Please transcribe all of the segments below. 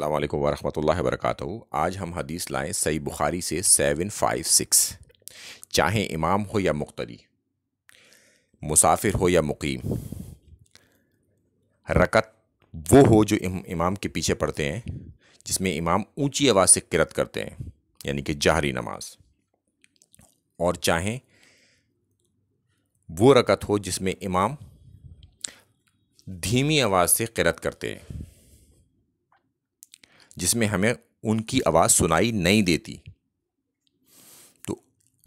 अस्सलाम वालेकुम वरहमतुल्लाहि आज हम हदीस लाएँ सही बुखारी से सेवन फाइव सिक्स चाहे इमाम हो या मुख्तरी मुसाफिर हो या मुकीम रकत वो हो जो इम, इमाम के पीछे पढ़ते हैं जिसमें इमाम ऊंची आवाज़ से किरत करते हैं यानी कि जहरी नमाज और चाहें वो रकत हो जिसमें इमाम धीमी आवाज़ से किरत करते हैं जिसमें हमें उनकी आवाज़ सुनाई नहीं देती तो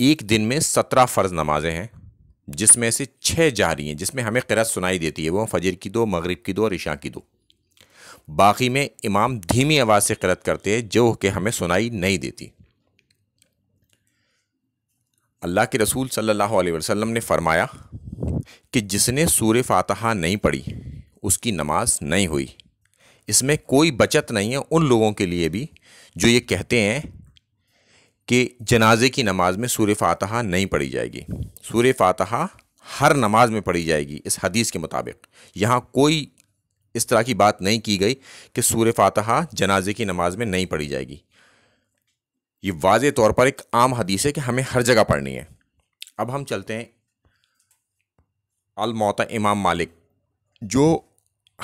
एक दिन में सत्रह फ़र्ज़ नमाजें हैं जिसमें से छः जारी हैं जिसमें हमें करत सुनाई देती है वो फजर की दो मगरिब की दो और ईशा की दो बाकी में इमाम धीमी आवाज़ से करत करते हैं जो कि हमें सुनाई नहीं देती अल्लाह के रसूल सल्लल्लाहु अलैहि वसल्लम ने फरमाया कि जिसने सूर्य फातहा नहीं पढ़ी उसकी नमाज नहीं हुई इसमें कोई बचत नहीं है उन लोगों के लिए भी जो ये कहते हैं कि जनाजे की नमाज में सूर्य फातहा नहीं पढ़ी जाएगी सूर्य फातहा हर नमाज में पढ़ी जाएगी इस हदीस के मुताबिक यहाँ कोई इस तरह की बात नहीं की गई कि सूर्य फातहा जनाजे की नमाज में नहीं पढ़ी जाएगी ये वाज तौर पर एक आम हदीस है कि हमें हर जगह पढ़नी है अब हम चलते हैं अलमौता इमाम मालिक जो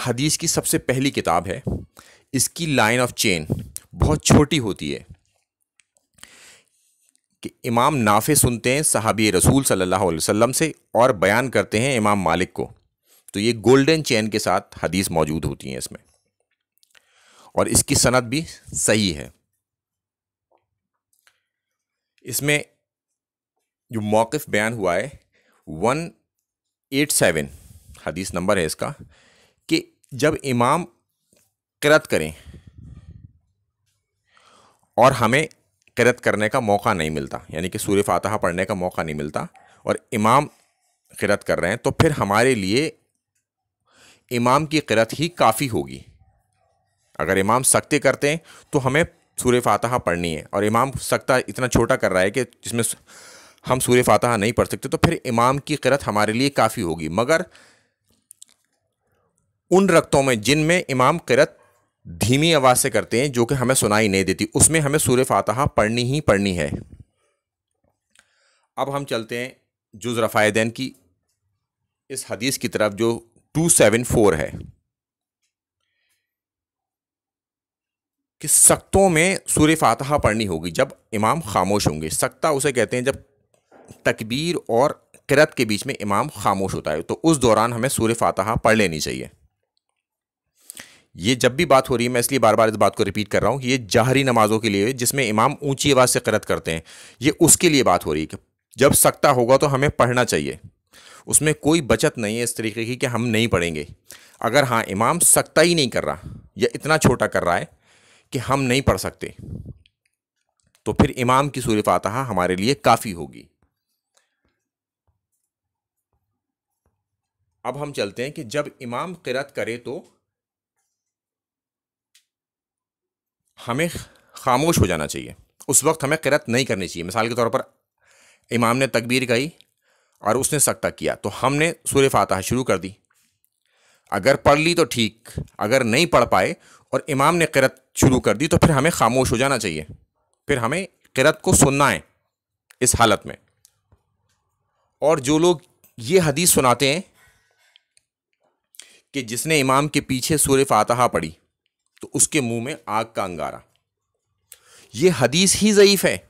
हदीस की सबसे पहली किताब है इसकी लाइन ऑफ चेन बहुत छोटी होती है कि इमाम नाफे सुनते हैं सहाबी रसूल सल्लल्लाहु अलैहि वसल्लम से और बयान करते हैं इमाम मालिक को तो ये गोल्डन चेन के साथ हदीस मौजूद होती है इसमें और इसकी सनद भी सही है इसमें जो मौक़ बयान हुआ है वन एट सेवन हदीस नंबर है इसका जब इमाम करत करें और हमें करत करने का मौका नहीं मिलता यानी कि सूर्य फातहा पढ़ने का मौका नहीं मिलता और इमाम करत कर रहे हैं तो फिर हमारे लिए इमाम की करत ही काफ़ी होगी अगर इमाम सख्ती करते हैं तो हमें सूर्य फातहा पढ़नी है और इमाम सख्ता इतना छोटा कर रहा है कि जिसमें हम सूर्य फातहा नहीं पढ़ सकते तो फिर इमाम की करत हमारे लिए काफ़ी होगी मगर उन रक्तों में जिनमें इमाम किरत धीमी आवाज़ से करते हैं जो कि हमें सुनाई नहीं देती उसमें हमें सूर्य फातहा पढ़नी ही पढ़नी है अब हम चलते हैं जुज रफ़ायदेन की इस हदीस की तरफ जो टू सेवन फोर है कि सख्तों में सूर्य फातहा पढ़नी होगी जब इमाम खामोश होंगे सख्ता उसे कहते हैं जब तकबीर और किरत के बीच में इमाम खामोश होता है तो उस दौरान हमें सूर्य फातहा पढ़ लेनी चाहिए ये जब भी बात हो रही है मैं इसलिए बार बार इस बात को रिपीट कर रहा हूँ ये जाहरी नमाज़ों के लिए जिसमें इमाम ऊंची आवाज़ से करत करते हैं ये उसके लिए बात हो रही है कि जब सकता होगा तो हमें पढ़ना चाहिए उसमें कोई बचत नहीं है इस तरीके की कि हम नहीं पढ़ेंगे अगर हाँ इमाम सकता ही नहीं कर रहा या इतना छोटा कर रहा है कि हम नहीं पढ़ सकते तो फिर इमाम की सूर्य फातहा हमारे लिए काफ़ी होगी अब हम चलते हैं कि जब इमाम किरत करे तो हमें खामोश हो जाना चाहिए उस वक्त हमें किरत नहीं करनी चाहिए मिसाल के तौर पर इमाम ने तकबीर कही और उसने सकता किया तो हमने सूर फातह शुरू कर दी अगर पढ़ ली तो ठीक अगर नहीं पढ़ पाए और इमाम ने किरत शुरू कर दी तो फिर हमें खामोश हो जाना चाहिए फिर हमें किरत को सुनना है इस हालत में और जो लोग ये हदीस सुनाते हैं कि जिसने इमाम के पीछे सूर्य फातहा पढ़ी तो उसके मुंह में आग का अंगारा ये हदीस ही ज़यीफ़ है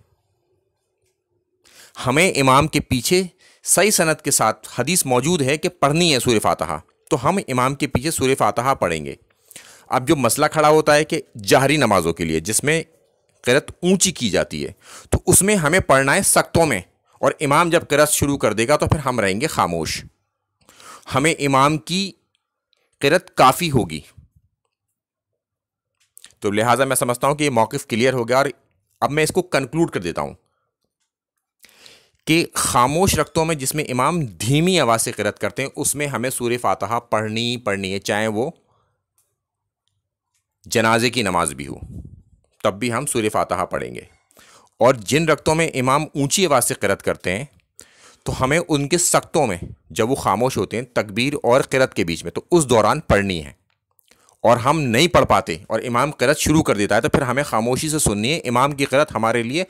हमें इमाम के पीछे सही सनत के साथ हदीस मौजूद है कि पढ़नी है सूर्य फातहा तो हम इमाम के पीछे सूर्य फातहा पढ़ेंगे अब जो मसला खड़ा होता है कि जहरी नमाज़ों के लिए जिसमें करत ऊंची की जाती है तो उसमें हमें पढ़ना है सख्तों में और इमाम जब करत शुरू कर देगा तो फिर हम रहेंगे खामोश हमें इमाम की करत काफ़ी होगी तो लिहाजा मैं समझता हूँ कि ये मौक़ क्लियर हो गया और अब मैं इसको कंक्लूड कर देता हूँ कि खामोश रक्तों में जिसमें इमाम धीमी आवाज़ से करत करते हैं उसमें हमें सूर्य फातहा पढ़नी पढ़नी है चाहे वो जनाजे की नमाज भी हो तब भी हम सूर्य फातहा पढ़ेंगे और जिन रक्तों में इमाम ऊंची आवाज़ से करत करते हैं तो हमें उनके सख्तों में जब वो खामोश होते हैं तकबीर और किरत के बीच में तो उस दौरान पढ़नी है और हम नहीं पढ़ पाते और इमाम करत शुरू कर देता है तो फिर हमें खामोशी से सुननी है इमाम की करत हमारे लिए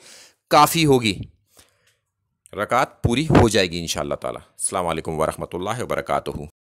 काफ़ी होगी रकात पूरी हो जाएगी इन शाह अलैक्म वरहमल वर्का